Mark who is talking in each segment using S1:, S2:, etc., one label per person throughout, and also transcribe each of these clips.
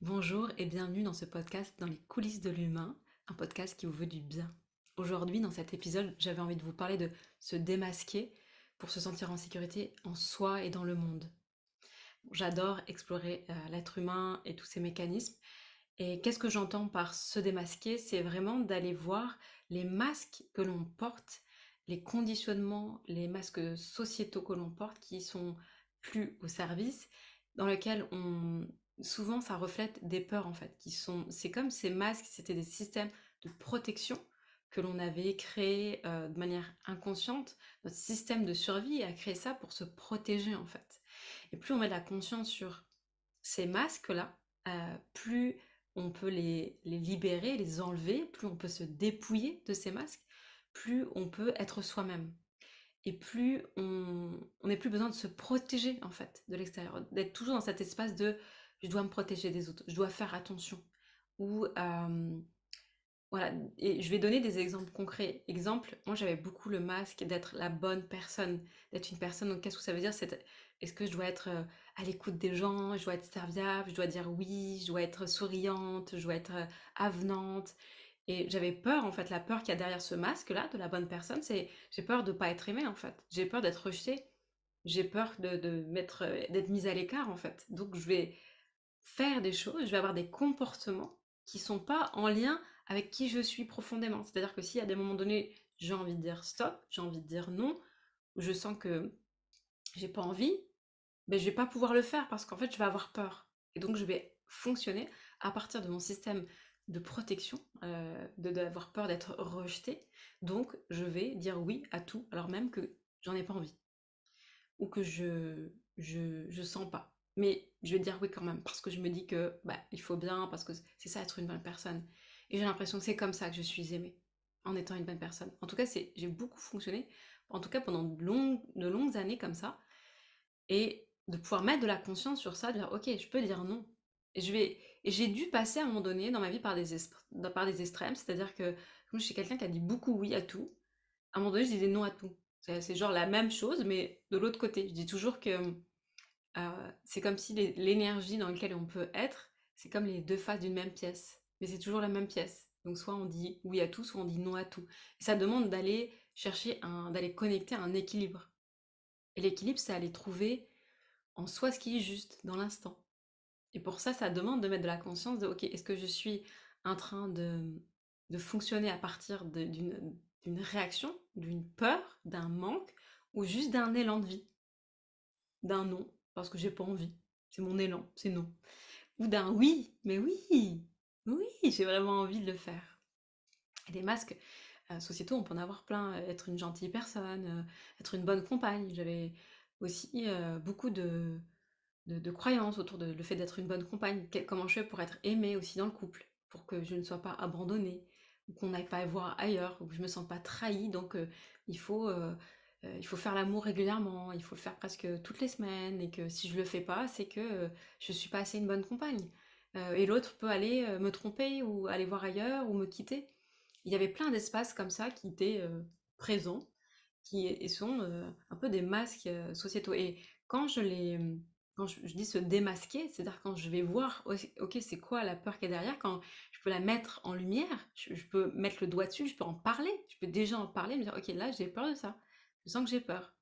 S1: Bonjour et bienvenue dans ce podcast dans les coulisses de l'humain, un podcast qui vous veut du bien. Aujourd'hui, dans cet épisode, j'avais envie de vous parler de se démasquer pour se sentir en sécurité en soi et dans le monde. J'adore explorer euh, l'être humain et tous ses mécanismes. Et qu'est-ce que j'entends par se démasquer C'est vraiment d'aller voir les masques que l'on porte, les conditionnements, les masques sociétaux que l'on porte qui sont plus au service, dans lesquels on souvent ça reflète des peurs en fait, qui sont, c'est comme ces masques, c'était des systèmes de protection que l'on avait créé euh, de manière inconsciente. Notre système de survie a créé ça pour se protéger en fait. Et plus on met de la conscience sur ces masques-là, euh, plus on peut les, les libérer, les enlever, plus on peut se dépouiller de ces masques, plus on peut être soi-même. Et plus on n'a plus besoin de se protéger en fait de l'extérieur, d'être toujours dans cet espace de je dois me protéger des autres, je dois faire attention. Ou euh, voilà, et je vais donner des exemples concrets. Exemple, moi j'avais beaucoup le masque d'être la bonne personne, d'être une personne. Donc qu'est-ce que ça veut dire C'est est-ce que je dois être euh, à l'écoute des gens, je dois être serviable, je dois dire oui, je dois être souriante, je dois être euh, avenante. Et j'avais peur, en fait, la peur qu'il y a derrière ce masque-là de la bonne personne, c'est j'ai peur de ne pas être aimée, en fait. J'ai peur d'être rejetée. J'ai peur de, de d'être mise à l'écart, en fait. Donc je vais faire des choses, je vais avoir des comportements qui sont pas en lien avec qui je suis profondément. C'est-à-dire que si à des moments donnés, j'ai envie de dire stop, j'ai envie de dire non, ou je sens que j'ai pas envie, mais ben, je vais pas pouvoir le faire parce qu'en fait, je vais avoir peur. Et donc, je vais fonctionner à partir de mon système de protection, euh, de d'avoir peur d'être rejeté. Donc, je vais dire oui à tout, alors même que j'en ai pas envie. Ou que je, je, je sens pas mais je vais dire oui quand même, parce que je me dis que bah, il faut bien, parce que c'est ça être une bonne personne. Et j'ai l'impression que c'est comme ça que je suis aimée, en étant une bonne personne. En tout cas, c'est, j'ai beaucoup fonctionné, en tout cas pendant de longues, de longues années comme ça. Et de pouvoir mettre de la conscience sur ça, de dire ok, je peux dire non. Et je vais, j'ai dû passer à un moment donné dans ma vie par des, par des extrêmes, c'est-à-dire que je suis quelqu'un qui a dit beaucoup oui à tout, à un moment donné, je disais non à tout. C'est, c'est genre la même chose, mais de l'autre côté. Je dis toujours que euh, c'est comme si l'énergie dans laquelle on peut être, c'est comme les deux faces d'une même pièce, mais c'est toujours la même pièce. Donc soit on dit oui à tout, soit on dit non à tout. Et ça demande d'aller chercher, d'aller connecter un équilibre. Et l'équilibre, c'est aller trouver en soi ce qui est juste dans l'instant. Et pour ça, ça demande de mettre de la conscience de, ok, est-ce que je suis en train de, de fonctionner à partir d'une réaction, d'une peur, d'un manque, ou juste d'un élan de vie, d'un non, parce que j'ai pas envie. C'est mon élan, c'est non. Ou d'un oui, mais oui, oui, j'ai vraiment envie de le faire. des masques euh, sociétaux, on peut en avoir plein. Être une gentille personne, euh, être une bonne compagne. J'avais aussi euh, beaucoup de, de, croyances autour de le fait d'être une bonne compagne. comment je fais pour être aimée aussi dans le couple, pour que je ne sois pas abandonnée, ou qu'on n'aille pas voir ailleurs, ou que je me sens pas trahie. Donc il faut euh, il faut faire l'amour régulièrement, il faut le faire presque toutes les semaines, et que si je le fais pas, c'est que euh, je suis pas assez une bonne compagne. Euh, et l'autre peut aller me tromper ou aller voir ailleurs ou me quitter. Il y avait plein d'espaces comme ça qui étaient présents, qui sont un peu des masques sociétaux. Et quand je les quand je, dis se démasquer, c'est-à-dire quand je vais voir, oh, ok, c'est quoi la peur qui est derrière, quand je peux la mettre en lumière, je, je peux mettre le doigt dessus, je peux en parler, je peux déjà en parler, me dire, ok, là, j'ai peur de ça je sens que j'ai peur,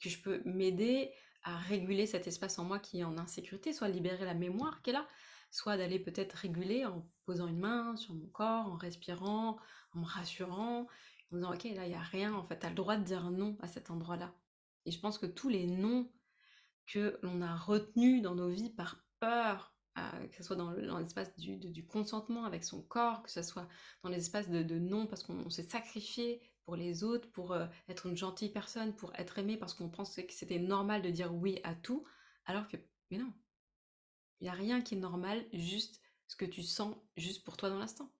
S1: que je peux m'aider à réguler cet espace en moi qui est en insécurité, soit libérer la mémoire qui est là, soit d'aller peut-être réguler en posant une main sur mon corps, en respirant, en me rassurant, en me disant ok là il n'y a rien, en fait tu as le droit de dire non à cet endroit-là. Et je pense que tous les noms que l'on a retenus dans nos vies par peur, euh, que ce soit dans l'espace du, consentement avec son corps, que ce soit dans l'espace de, de non parce qu'on s'est sacrifié pour les autres, pour euh, être une gentille personne, pour être aimé, parce qu'on pensait que c'était normal de dire oui à tout, alors que, mais non, il n'y a rien qui est normal, juste ce que tu sens juste pour toi dans l'instant.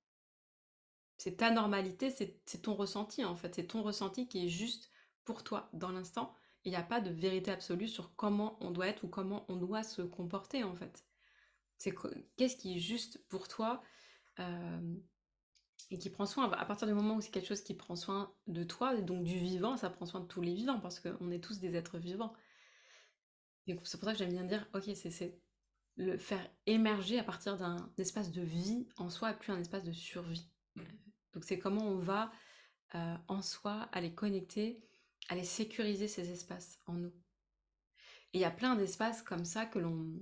S1: C'est ta normalité, c'est ton ressenti en fait, c'est ton ressenti qui est juste pour toi dans l'instant. Il n'y a pas de vérité absolue sur comment on doit être ou comment on doit se comporter en fait. C'est qu'est-ce qui est juste pour toi euh, et qui prend soin. À partir du moment où c'est quelque chose qui prend soin de toi, donc du vivant, ça prend soin de tous les vivants, parce qu'on est tous des êtres vivants. Et C'est pour ça que j'aime bien dire, ok, c'est le faire émerger à partir d'un espace de vie en soi et plus un espace de survie. Donc c'est comment on va euh, en soi aller connecter, aller sécuriser ces espaces en nous. Et il y a plein d'espaces comme ça que l'on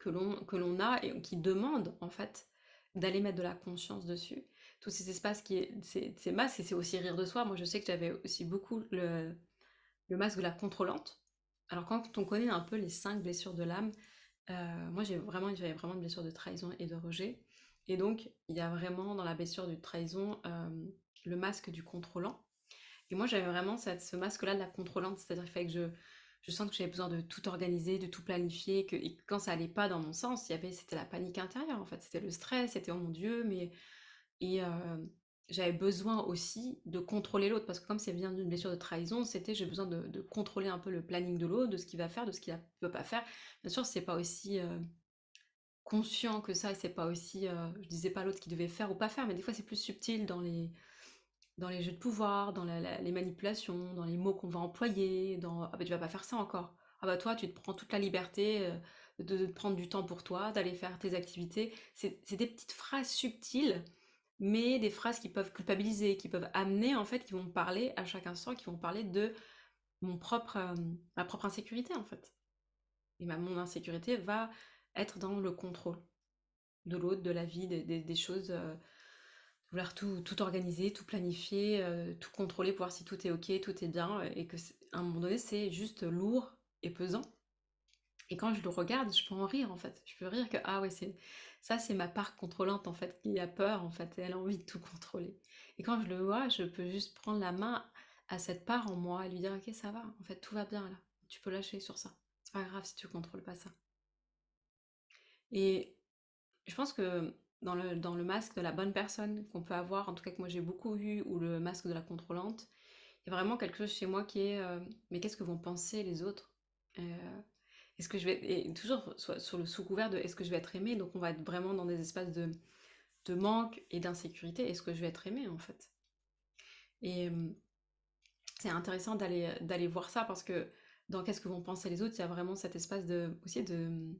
S1: que l'on a et qui demandent en fait d'aller mettre de la conscience dessus. Tous ces espaces qui, c'est, c'est masques, et c'est aussi rire de soi. Moi, je sais que j'avais aussi beaucoup le, le masque de la contrôlante. Alors, quand on connaît un peu les cinq blessures de l'âme, euh, moi, j'ai vraiment, j'avais vraiment une blessure de trahison et de rejet. Et donc, il y a vraiment dans la blessure de trahison euh, le masque du contrôlant. Et moi, j'avais vraiment cette, ce masque-là de la contrôlante, c'est-à-dire qu'il fallait que je, je sens que j'avais besoin de tout organiser, de tout planifier, que quand ça allait pas dans mon sens, il y avait c'était la panique intérieure en fait, c'était le stress, c'était oh mon dieu, mais et euh, j'avais besoin aussi de contrôler l'autre parce que comme c'est vient d'une blessure de trahison, c'était j'ai besoin de, contrôler un peu le planning de l'autre, de ce qu'il va faire, de ce qu'il ne peut pas faire. Bien sûr, c'est pas aussi euh, conscient que ça, c'est pas aussi, je euh, je disais pas l'autre qui devait faire ou pas faire, mais des fois c'est plus subtil dans les dans les jeux de pouvoir, dans les manipulations, dans les mots qu'on va employer, dans ah bah tu vas pas faire ça encore. Ah bah toi tu te prends toute la liberté euh, de, prendre du temps pour toi, d'aller faire tes activités. C'est des petites phrases subtiles, mais des phrases qui peuvent culpabiliser, qui peuvent amener en fait, qui vont parler à chaque instant, qui vont parler de mon propre euh, ma propre insécurité en fait. Et ma mon insécurité va être dans le contrôle de l'autre, de la vie, des, choses. Euh, vouloir tout, tout organiser, tout planifier, euh, tout contrôler pour voir si tout est ok, tout est bien, euh, et que à un moment donné c'est juste lourd et pesant. Et quand je le regarde, je peux en rire en fait. Je peux rire que ah ouais c'est ça c'est ma part contrôlante en fait qui a peur en fait, et elle a envie de tout contrôler. Et quand je le vois, je peux juste prendre la main à cette part en moi et lui dire ok ça va, en fait tout va bien là, tu peux lâcher sur ça. C'est pas grave si tu contrôles pas ça. Et je pense que dans le, dans le masque de la bonne personne qu'on peut avoir, en tout cas que moi j'ai beaucoup eu, ou le masque de la contrôlante. Il y a vraiment quelque chose chez moi qui est euh, mais qu'est-ce que vont penser les autres euh, Est-ce que je vais et toujours sur, sur le sous couvert de est-ce que je vais être aimée ?» Donc on va être vraiment dans des espaces de, de manque et d'insécurité. Est-ce que je vais être aimée en fait Et euh, c'est intéressant d'aller d'aller voir ça parce que dans qu'est-ce que vont penser les autres, il y a vraiment cet espace de aussi de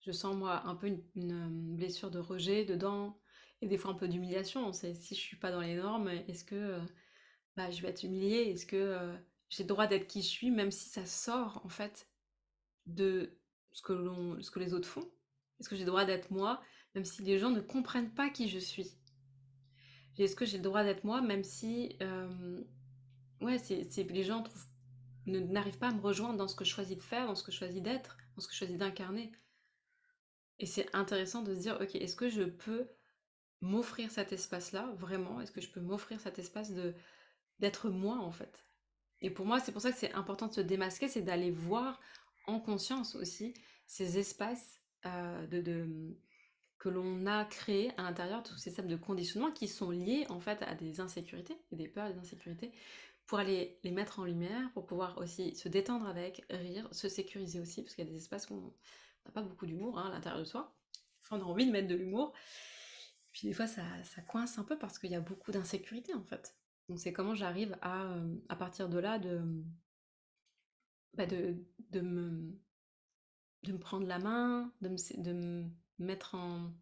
S1: je sens moi un peu une, euh, blessure de rejet dedans et des fois un peu d'humiliation. si je suis pas dans les normes, est-ce que euh, bah, je vais être humiliée Est-ce que euh, j'ai le droit d'être qui je suis, même si ça sort en fait de ce que, ce que les autres font Est-ce que j'ai le droit d'être moi, même si les gens ne comprennent pas qui je suis Est-ce que j'ai le droit d'être moi, même si ouais, c'est, les gens n'arrivent pas à me rejoindre dans ce que je choisis de faire, dans ce que je choisis d'être, dans ce que je choisis d'incarner et c'est intéressant de se dire, ok, est-ce que je peux m'offrir cet espace-là, vraiment Est-ce que je peux m'offrir cet espace de d'être moi, en fait Et pour moi, c'est pour ça que c'est important de se démasquer, c'est d'aller voir en conscience aussi ces espaces euh, de, que l'on a créés à l'intérieur de tous ces systèmes de conditionnement qui sont liés, en fait, à des insécurités, des peurs, des insécurités, pour aller les mettre en lumière, pour pouvoir aussi se détendre avec, rire, se sécuriser aussi, parce qu'il y a des espaces qu'on n'a pas beaucoup d'humour hein, à l'intérieur de soi. on a envie de mettre de l'humour. Puis des fois, ça, coince un peu parce qu'il y a beaucoup d'insécurité en fait. Donc c'est comment j'arrive à, euh, partir de là, bah, de, de, me, de me prendre la main, de me, mettre en,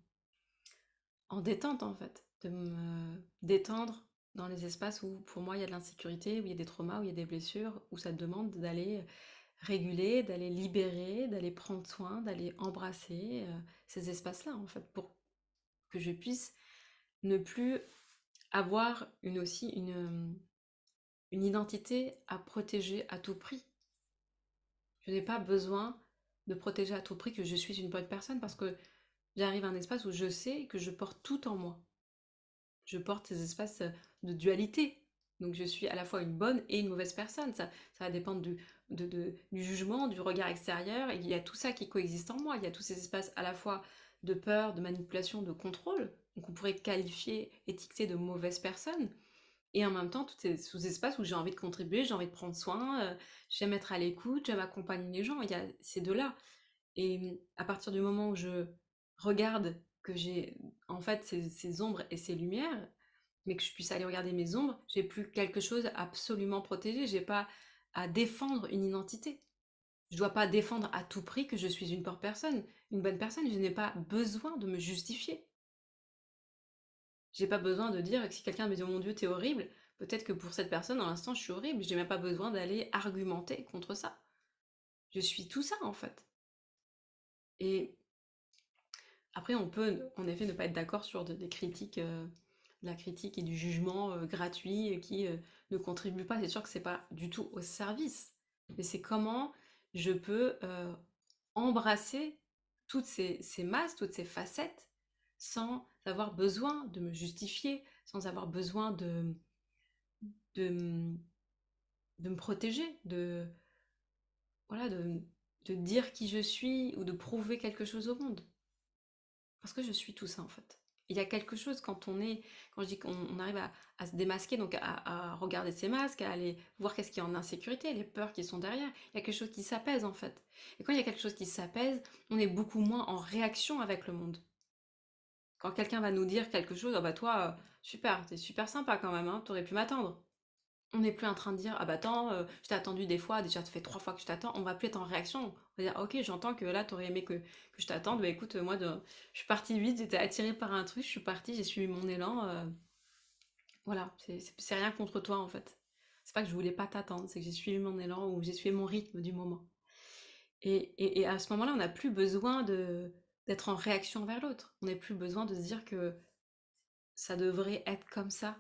S1: en détente en fait, de me détendre dans les espaces où pour moi il y a de l'insécurité, où il y a des traumas, où il y a des blessures, où ça demande d'aller réguler, d'aller libérer, d'aller prendre soin, d'aller embrasser euh, ces espaces-là, en fait, pour que je puisse ne plus avoir une aussi une, euh, une identité à protéger à tout prix. Je n'ai pas besoin de protéger à tout prix que je suis une bonne personne parce que j'arrive à un espace où je sais que je porte tout en moi. Je porte ces espaces euh, de dualité. Donc je suis à la fois une bonne et une mauvaise personne. Ça, ça va dépendre du, du jugement, du regard extérieur. il y a tout ça qui coexiste en moi. Il y a tous ces espaces à la fois de peur, de manipulation, de contrôle, qu'on pourrait qualifier, étiqueter de mauvaise personne. Et en même temps, tous ces sous-espaces où j'ai envie de contribuer, j'ai envie de prendre soin, euh, j'aime être à l'écoute, j'aime accompagner les gens. Il y a ces deux-là. Et à partir du moment où je regarde que j'ai en fait ces, ces ombres et ces lumières, mais que je puisse aller regarder mes ombres, j'ai plus quelque chose absolument protégé. J'ai pas à défendre une identité. Je ne dois pas défendre à tout prix que je suis une bonne personne. Une bonne personne, je n'ai pas besoin de me justifier. J'ai pas besoin de dire que si quelqu'un me dit oh mon Dieu, t'es horrible, peut-être que pour cette personne, en l'instant, je suis horrible. J'ai même pas besoin d'aller argumenter contre ça. Je suis tout ça en fait. Et après, on peut en effet ne pas être d'accord sur des critiques. Euh, de la critique et du jugement euh, gratuit qui euh, ne contribue pas. C'est sûr que c'est pas du tout au service, mais c'est comment je peux euh, embrasser toutes ces, masses, toutes ces facettes, sans avoir besoin de me justifier, sans avoir besoin de, de, me protéger, de, voilà, de dire qui je suis ou de prouver quelque chose au monde. Parce que je suis tout ça en fait il y a quelque chose quand on est, quand je dis qu'on arrive à, se démasquer, donc à, regarder ses masques, à aller voir qu'est-ce qu'il y a en insécurité, les peurs qui sont derrière, il y a quelque chose qui s'apaise en fait. Et quand il y a quelque chose qui s'apaise, on est beaucoup moins en réaction avec le monde. Quand quelqu'un va nous dire quelque chose, ah bah toi, euh, super, t'es super sympa quand même, hein, t'aurais pu m'attendre on n'est plus en train de dire ah bah attends euh, je t'ai attendu des fois déjà tu fais trois fois que je t'attends on va plus être en réaction on va dire ok j'entends que là tu aurais aimé que, je t'attende mais bah, écoute moi de, je suis partie vite j'étais attirée par un truc je suis partie j'ai suivi mon élan euh, voilà c'est rien contre toi en fait c'est pas que je voulais pas t'attendre c'est que j'ai suivi mon élan ou j'ai suivi mon rythme du moment et, à ce moment là on n'a plus besoin de d'être en réaction vers l'autre on n'a plus besoin de se dire que ça devrait être comme ça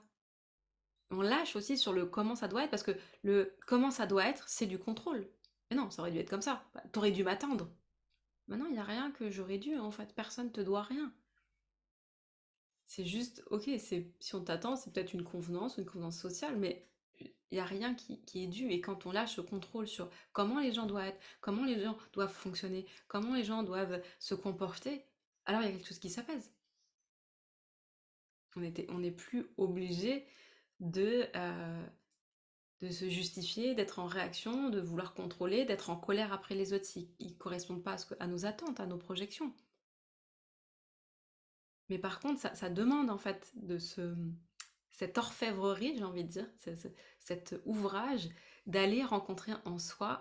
S1: on lâche aussi sur le comment ça doit être, parce que le comment ça doit être, c'est du contrôle. Mais non, ça aurait dû être comme ça. Bah, t'aurais dû m'attendre. Maintenant, il n'y a rien que j'aurais dû, en fait. Personne ne te doit rien. C'est juste, ok, si on t'attend, c'est peut-être une convenance, une convenance sociale, mais il n'y a rien qui, est dû. Et quand on lâche ce contrôle sur comment les gens doivent être, comment les gens doivent fonctionner, comment les gens doivent se comporter, alors il y a quelque chose qui s'apaise. On n'est on plus obligé euh, de, se justifier, d'être en réaction, de vouloir contrôler, d'être en colère après les autres s'ils ne correspondent pas à, nos attentes, à nos projections. Mais par contre, ça, demande en fait de ce, cette orfèvrerie, j'ai envie de dire, cet ouvrage, d'aller rencontrer en soi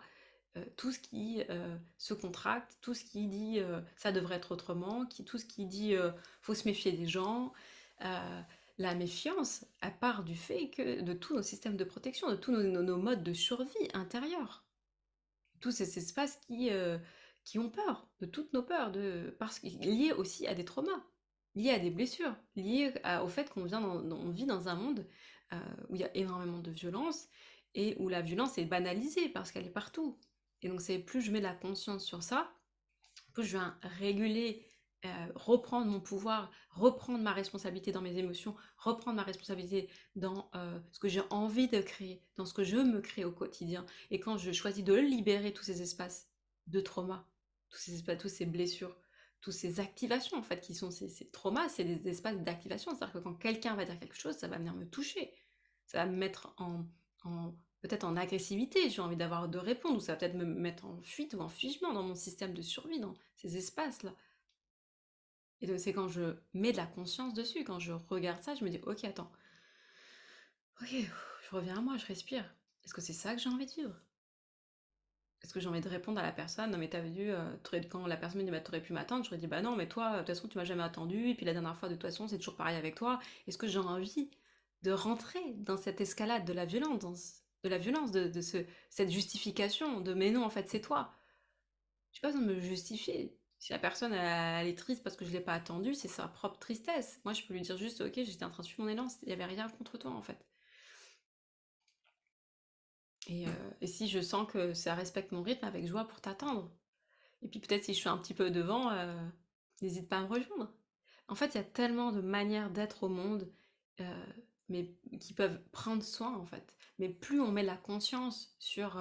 S1: euh, tout ce qui euh, se contracte, tout ce qui dit ça devrait être autrement, tout ce qui dit faut se méfier des gens, la méfiance, à part du fait que de tous nos systèmes de protection, de tous nos, modes de survie intérieurs, tous ces espaces qui, euh, qui ont peur, de toutes nos peurs, de, parce aussi à des traumas, liés à des blessures, liés au fait qu'on vient vit dans un monde euh, où il y a énormément de violence et où la violence est banalisée parce qu'elle est partout. Et donc c'est plus je mets la conscience sur ça, plus je viens réguler euh, reprendre mon pouvoir, reprendre ma responsabilité dans mes émotions, reprendre ma responsabilité dans euh, ce que j'ai envie de créer, dans ce que je me crée au quotidien. Et quand je choisis de libérer tous ces espaces de trauma, tous ces espaces, tous ces blessures, tous ces activations en fait qui sont ces, traumas, c'est des espaces d'activation. C'est-à-dire que quand quelqu'un va dire quelque chose, ça va venir me toucher, ça va me mettre en, peut-être en agressivité, j'ai envie d'avoir de répondre, ou ça va peut-être me mettre en fuite ou en figement dans mon système de survie, dans ces espaces-là. Et donc c'est quand je mets de la conscience dessus, quand je regarde ça, je me dis, ok, attends, ok, je reviens à moi, je respire. Est-ce que c'est ça que j'ai envie de vivre Est-ce que j'ai envie de répondre à la personne Non mais t'as vu, euh, quand la personne me dit, bah, t'aurais pu m'attendre, je dit « bah non, mais toi, de toute façon, tu m'as jamais attendu, et puis la dernière fois, de toute façon, c'est toujours pareil avec toi. Est-ce que j'ai envie de rentrer dans cette escalade de la violence, de la violence, de, cette justification, de mais non, en fait, c'est toi. je sais pas besoin de me justifier. Si la personne, euh, elle, est triste parce que je ne l'ai pas attendue, c'est sa propre tristesse. Moi, je peux lui dire juste, ok, j'étais en train de suivre mon élan, il n'y avait rien contre toi, en fait. Euh, et, si je sens que ça respecte mon rythme, avec joie pour t'attendre. Et puis peut-être si je suis un petit peu devant, euh, n'hésite pas à me rejoindre. En fait, il y a tellement de manières d'être au monde, mais qui peuvent prendre soin en fait. Mais plus on met la conscience sur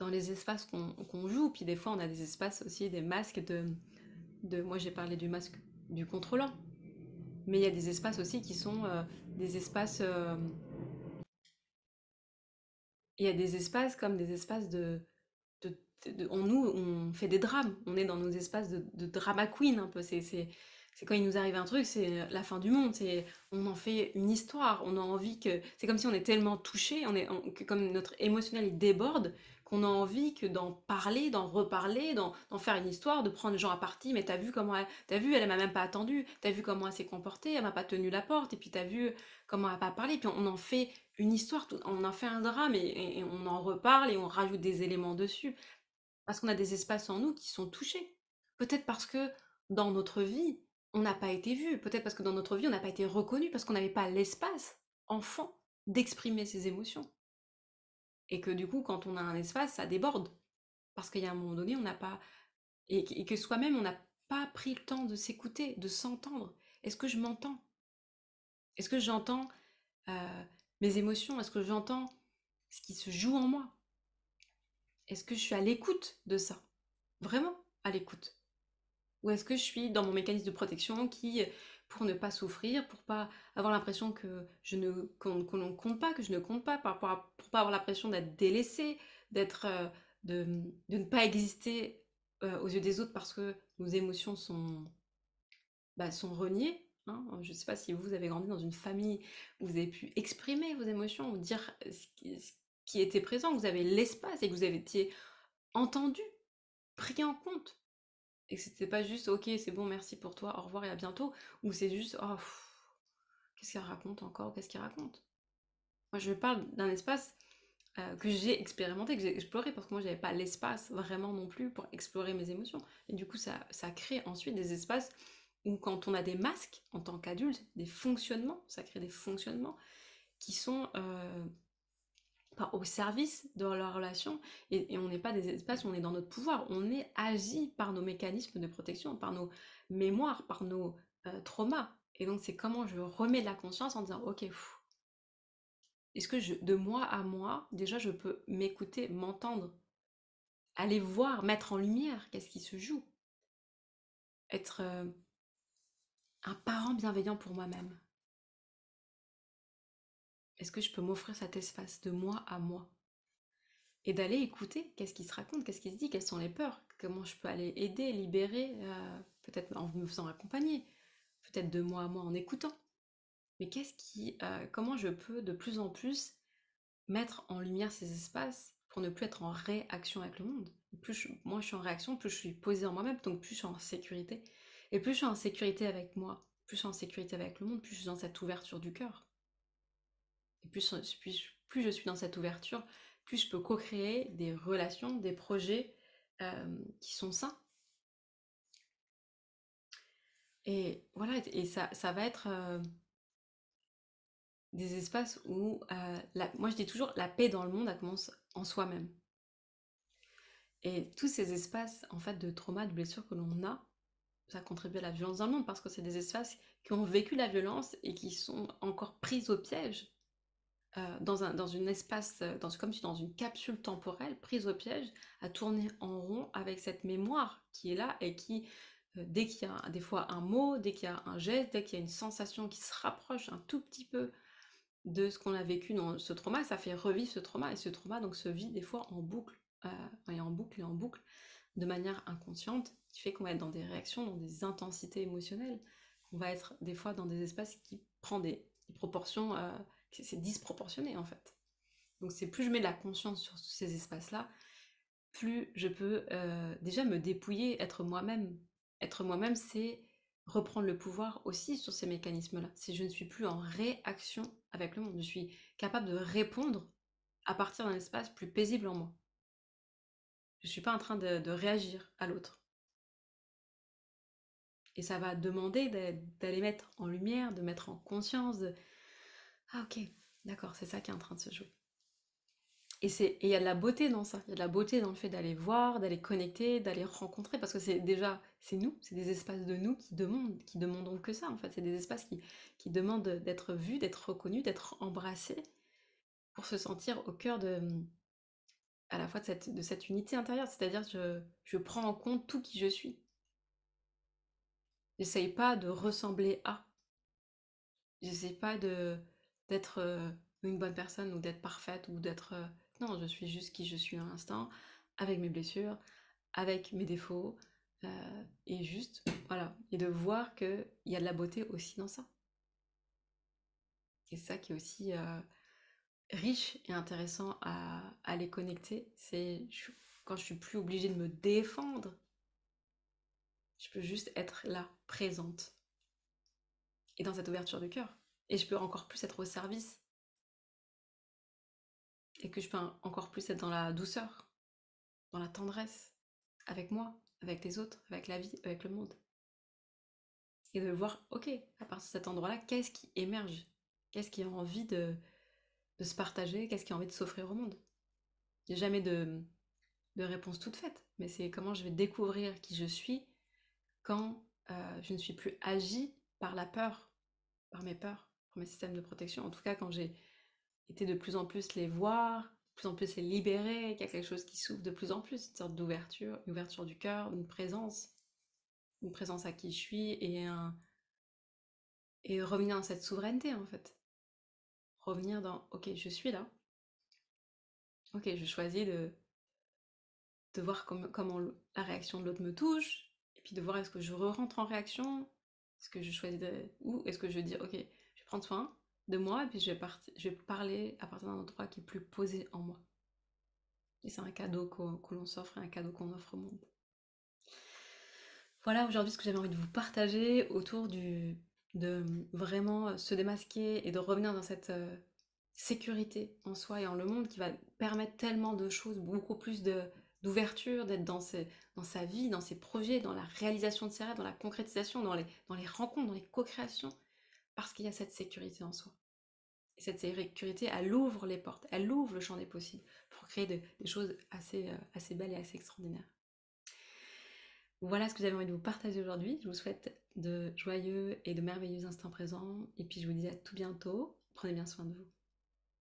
S1: dans les espaces qu'on joue. Puis des fois, on a des espaces aussi, des masques de. de moi, j'ai parlé du masque du contrôlant. Mais il y a des espaces aussi qui sont euh, des espaces. Euh, il y a des espaces comme des espaces de. de, on nous, on fait des drames. On est dans nos espaces de, drama queen un peu. C'est c'est quand il nous arrive un truc, c'est la fin du monde, c'est on en fait une histoire, on a envie que c'est comme si on est tellement touché, on est que comme notre émotionnel il déborde qu'on a envie que d'en parler, d'en reparler, d'en faire une histoire, de prendre les gens à partie. Mais t'as vu comment elle, t'as vu, elle m'a même pas attendu. T'as vu comment elle s'est comportée, elle m'a pas tenu la porte. Et puis t'as vu comment elle n'a pas parlé. Puis on en fait une histoire, on en fait un drame et, et on en reparle et on rajoute des éléments dessus. Parce qu'on a des espaces en nous qui sont touchés. Peut-être parce que dans notre vie, on n'a pas été vu. Peut-être parce que dans notre vie, on n'a pas été reconnu parce qu'on n'avait pas l'espace enfant d'exprimer ses émotions. Et que du coup, quand on a un espace, ça déborde. Parce qu'il y a un moment donné, on n'a pas. Et, que soi-même, on n'a pas pris le temps de s'écouter, de s'entendre. Est-ce que je m'entends Est-ce que j'entends euh, mes émotions Est-ce que j'entends ce qui se joue en moi Est-ce que je suis à l'écoute de ça Vraiment à l'écoute ou est-ce que je suis dans mon mécanisme de protection qui, pour ne pas souffrir, pour pas avoir l'impression que je ne qu'on compte pas, que je ne compte pas, pour, pour pas avoir l'impression d'être délaissé, d'être euh, de, ne pas exister euh, aux yeux des autres parce que nos émotions sont bah, sont reniées. Hein. je ne sais pas si vous avez grandi dans une famille où vous avez pu exprimer vos émotions dire ce qui, était présent, vous avez l'espace et que vous avez été entendu, pris en compte et que c'était pas juste ok c'est bon merci pour toi au revoir et à bientôt ou c'est juste oh, qu'est-ce qu'elle raconte encore qu'est-ce qu'elle raconte moi je parle d'un espace euh, que j'ai expérimenté que j'ai exploré parce que moi j'avais pas l'espace vraiment non plus pour explorer mes émotions et du coup ça, ça crée ensuite des espaces où quand on a des masques en tant qu'adulte des fonctionnements ça crée des fonctionnements qui sont euh, au service de leur relation. Et, on n'est pas des espaces où on est dans notre pouvoir. On est agi par nos mécanismes de protection, par nos mémoires, par nos euh, traumas. Et donc, c'est comment je remets de la conscience en disant, OK, est-ce que je, de moi à moi, déjà, je peux m'écouter, m'entendre, aller voir, mettre en lumière qu'est-ce qui se joue, être euh, un parent bienveillant pour moi-même. Est-ce que je peux m'offrir cet espace de moi à moi Et d'aller écouter qu'est-ce qui se raconte, qu'est-ce qui se dit, quelles sont les peurs, comment je peux aller aider, libérer, euh, peut-être en me faisant accompagner, peut-être de moi à moi en écoutant. Mais qu'est-ce qui, euh, comment je peux de plus en plus mettre en lumière ces espaces pour ne plus être en réaction avec le monde Plus moi je suis en réaction, plus je suis posée en moi-même, donc plus je suis en sécurité. Et plus je suis en sécurité avec moi, plus je suis en sécurité avec le monde, plus je suis dans cette ouverture du cœur. Et plus, plus, je suis dans cette ouverture, plus je peux co-créer des relations, des projets euh, qui sont sains. Et voilà, et ça, va être euh, des espaces où, euh, moi je dis toujours, la paix dans le monde, elle commence en soi-même. Et tous ces espaces, en fait, de trauma, de blessures que l'on a, ça contribue à la violence dans le monde parce que c'est des espaces qui ont vécu la violence et qui sont encore pris au piège euh, dans un dans une espace, euh, dans, comme si dans une capsule temporelle prise au piège, à tourner en rond avec cette mémoire qui est là et qui, euh, dès qu'il y a des fois un mot, dès qu'il y a un geste, dès qu'il y a une sensation qui se rapproche un tout petit peu de ce qu'on a vécu dans ce trauma, ça fait revivre ce trauma et ce trauma donc se vit des fois en boucle et en boucle et en boucle de manière inconsciente, qui fait qu'on va être dans des réactions, dans des intensités émotionnelles, on va être des fois dans des espaces qui prend des proportions c'est disproportionné en fait. Donc c'est plus je mets de la conscience sur ces espaces-là, plus je peux euh, déjà me dépouiller, être moi-même. Être moi-même, c'est reprendre le pouvoir aussi sur ces mécanismes-là. Si je ne suis plus en réaction avec le monde, je suis capable de répondre à partir d'un espace plus paisible en moi. Je ne suis pas en train de, réagir à l'autre. Et ça va demander d'aller mettre en lumière, de mettre en conscience, ah ok, d'accord, c'est ça qui est en train de se jouer. Et il y a de la beauté dans ça, il y a de la beauté dans le fait d'aller voir, d'aller connecter, d'aller rencontrer, parce que c'est déjà, c'est nous, c'est des espaces de nous qui demandent, qui demandons que ça en fait, c'est des espaces qui, demandent d'être vus, d'être reconnus, d'être embrassés, pour se sentir au cœur de, à la fois de cette, de cette unité intérieure, c'est-à-dire je, je prends en compte tout qui je suis. J'essaye pas de ressembler à. J'essaye pas de, d'être euh, une bonne personne ou d'être parfaite ou d'être... Euh, non, je suis juste qui je suis à l'instant, avec mes blessures, avec mes défauts, euh, et juste, voilà, et de voir qu'il y a de la beauté aussi dans ça. Et ça qui est aussi riche et intéressant à, à les connecter, c'est quand je suis plus obligée de me défendre, je peux juste être là, présente. Et dans cette ouverture du cœur et je peux encore plus être au service et que je peux encore plus être dans la douceur, dans la tendresse, avec moi, avec les autres, avec la vie, avec le monde. Et de voir, ok, à partir de cet endroit-là, qu'est-ce qui émerge Qu'est-ce qui a envie de, se partager Qu'est-ce qui a envie de s'offrir au monde Il n'y a jamais de, réponse toute faite, mais c'est comment je vais découvrir qui je suis quand euh, je ne suis plus agi par la peur, par mes peurs pour mes systèmes de protection. En tout cas, quand j'ai été de plus en plus les voir, de plus en plus les libérer, qu'il y a quelque chose qui s'ouvre de plus en plus, une sorte d'ouverture, une ouverture du cœur, une présence, une présence à qui je suis et et revenir dans cette souveraineté en fait. Revenir dans OK, je suis là. OK, je choisis de de voir comment la réaction de l'autre me touche et puis de voir est-ce que je re rentre en réaction, est-ce que je choisis de, ou est-ce que je dis OK, soin de moi et puis je vais, parler à partir d'un endroit qui est plus posé en moi. Et c'est un cadeau que, l'on s'offre et un cadeau qu'on offre au monde. Voilà aujourd'hui ce que j'avais envie de vous partager autour de vraiment euh, se démasquer et de revenir dans cette euh, sécurité en soi et en le monde qui va permettre tellement de choses, beaucoup plus de, d'ouverture, d'être dans, dans sa vie, dans ses projets, dans la réalisation de ses rêves, dans la concrétisation, dans les, dans les rencontres, dans les co-créations parce qu'il y a cette sécurité en soi. Et cette sécurité, elle ouvre les portes, elle ouvre le champ des possibles pour créer des choses assez, euh, assez belles et assez extraordinaires. Voilà ce que j'avais envie de vous partager aujourd'hui. Je vous souhaite de joyeux et de merveilleux instants présents. Et puis je vous dis à tout bientôt. Prenez bien soin de vous.